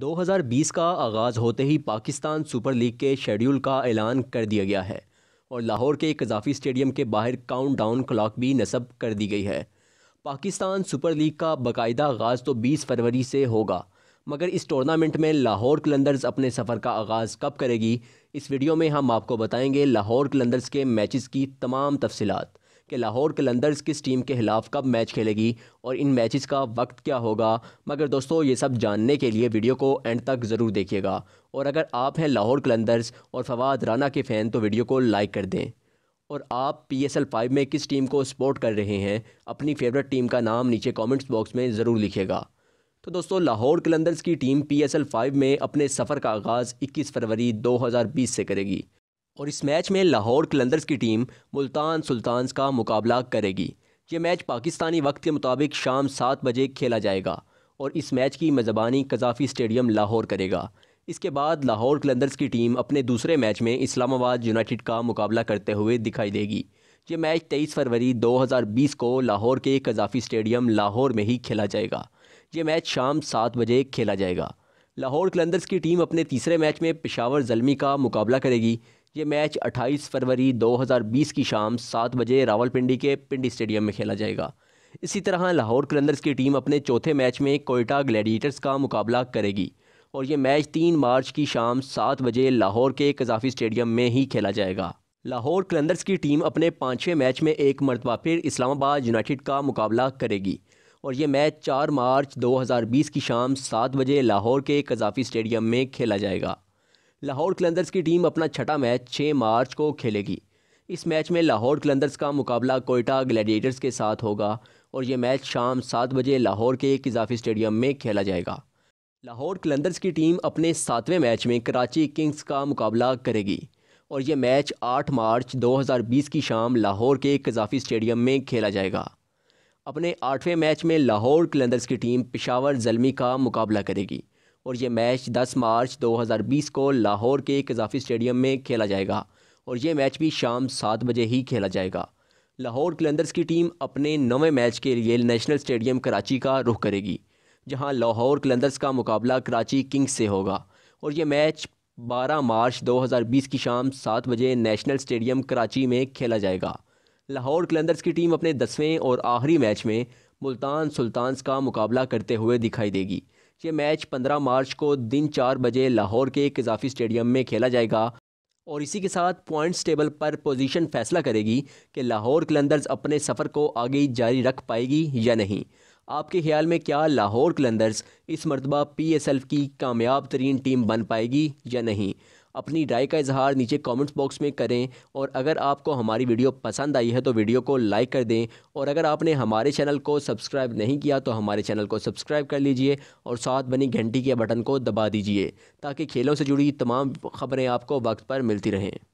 2020 का आगाज़ होते ही पाकिस्तान सुपर लीग के शेड्यूल का ऐलान कर दिया गया है और लाहौर के कजाफी स्टेडियम के बाहर काउंटडाउन क्लॉक भी नस्ब कर दी गई है पाकिस्तान सुपर लीग का बाकायदा आगाज़ तो 20 फरवरी से होगा मगर इस टूर्नामेंट में लाहौर कलंदर्स अपने सफ़र का आगाज़ कब करेगी इस वीडियो में हम आपको बताएंगे लाहौर कलंदर्स के मैचेस की तमाम तफसलत कि लाहौर कलंदर्स किस टीम के खिलाफ कब मैच खेलेगी और इन मैचेस का वक्त क्या होगा मगर दोस्तों ये सब जानने के लिए वीडियो को एंड तक ज़रूर देखिएगा और अगर आप हैं लाहौर कलंदर्स और फवाद राना के फ़ैन तो वीडियो को लाइक कर दें और आप पी एस एल फाइव में किस टीम को सपोर्ट कर रहे हैं अपनी फेवरेट टीम का नाम नीचे कॉमेंट्स बॉक्स में ज़रूर लिखेगा तो दोस्तों लाहौर कलंदर्स की team P S L five में अपने सफ़र का आगाज़ इक्कीस फरवरी दो हज़ार बीस से करेगी और इस मैच में लाहौर कलंदर्स की टीम मुल्तान सुल्तान का मुकाबला करेगी ये मैच पाकिस्तानी वक्त के मुताबिक शाम सात बजे खेला जाएगा और इस मैच की मेज़बानी कजाफी स्टेडियम लाहौर करेगा इसके बाद लाहौर कलंदर्स की टीम अपने दूसरे मैच में इस्लामाबाद यूनाइटेड का मुकाबला करते हुए दिखाई देगी ये मैच 23 फरवरी 2020 को लाहौर के कजाफी स्टेडियम लाहौर में ही खेला जाएगा ये मैच शाम सात बजे खेला जाएगा लाहौर कलंदर्स की टीम अपने तीसरे मैच में पेशावर जलमी का मुकाबला करेगी ये मैच 28 फरवरी 2020 की शाम सात बजे रावलपिंडी के पिंडी स्टेडियम में खेला जाएगा इसी तरह लाहौर कलंदर्स की टीम अपने चौथे मैच में कोयटा ग्लैडिएटर्स का मुकाबला करेगी और ये मैच तीन मार्च की शाम सात बजे लाहौर के कजाफी स्टेडियम में ही खेला जाएगा लाहौर कलंदर्स की टीम अपने पाँचवें मैच में एक मरतबा फिर इस्लामाबाद यूनाइटेड का मुकाबला करेगी और ये मैच चार मार्च 2020 की शाम सात बजे लाहौर के कजाफी स्टेडियम में खेला जाएगा लाहौर कलंदर्स की टीम अपना छठा मैच 6 मार्च को खेलेगी इस मैच में लाहौर कलंदर्स का मुकाबला कोयटा ग्लैडिएटर्स के साथ होगा और यह मैच शाम सात बजे लाहौर के एक इजाफी स्टेडियम में खेला जाएगा लाहौर कलंदर्स की टीम अपने सातवें मैच में कराची किंग्स का मुकाबला करेगी और यह मैच 8 मार्च 2020 की शाम लाहौर के कजाफी स्टेडियम में खेला जाएगा अपने आठवें मैच में लाहौर कलंदर्स की टीम पिशावर जलमी का मुकाबला करेगी और ये मैच 10 मार्च 2020 को लाहौर के एक इजाफी स्टेडियम में खेला जाएगा और ये मैच भी शाम सात बजे ही खेला जाएगा लाहौर कलंदर्स की टीम अपने नवे मैच के लिए नेशनल स्टेडियम कराची का रुख करेगी जहां लाहौर कलंदर्स का मुकाबला कराची किंग्स से होगा और ये मैच 12 मार्च 2020 की शाम सात बजे नेशनल स्टेडियम कराची में खेला जाएगा लाहौर कलंदर्स की टीम अपने दसवें और आखिरी मैच में मुल्तान सुल्तान्स का मुकाबला करते हुए दिखाई देगी ये मैच 15 मार्च को दिन चार बजे लाहौर के एक इजाफी स्टेडियम में खेला जाएगा और इसी के साथ पॉइंट्स टेबल पर पोजीशन फैसला करेगी कि लाहौर कलंदर्स अपने सफ़र को आगे जारी रख पाएगी या नहीं आपके ख्याल में क्या लाहौर कलंदर्स इस मरतबा पी एस एल की कामयाब तरीन टीम बन पाएगी या नहीं अपनी राय का इजहार नीचे कमेंट्स बॉक्स में करें और अगर आपको हमारी वीडियो पसंद आई है तो वीडियो को लाइक कर दें और अगर आपने हमारे चैनल को सब्सक्राइब नहीं किया तो हमारे चैनल को सब्सक्राइब कर लीजिए और साथ बनी घंटी के बटन को दबा दीजिए ताकि खेलों से जुड़ी तमाम खबरें आपको वक्त पर मिलती रहें